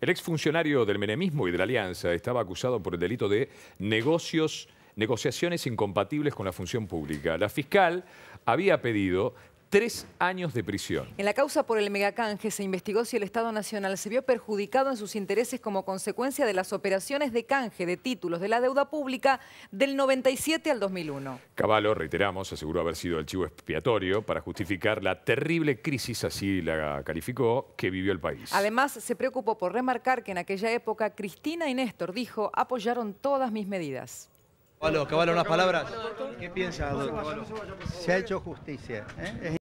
El exfuncionario del menemismo y de la Alianza estaba acusado por el delito de negocios, negociaciones incompatibles con la función pública. La fiscal había pedido tres años de prisión. En la causa por el megacanje se investigó si el Estado Nacional se vio perjudicado en sus intereses como consecuencia de las operaciones de canje de títulos de la deuda pública del 97 al 2001. Caballo, reiteramos, aseguró haber sido el chivo expiatorio para justificar la terrible crisis, así la calificó, que vivió el país. Además, se preocupó por remarcar que en aquella época Cristina y Néstor, dijo, apoyaron todas mis medidas. Caballo, unas palabras. ¿Qué piensa, Se ha hecho justicia. ¿eh?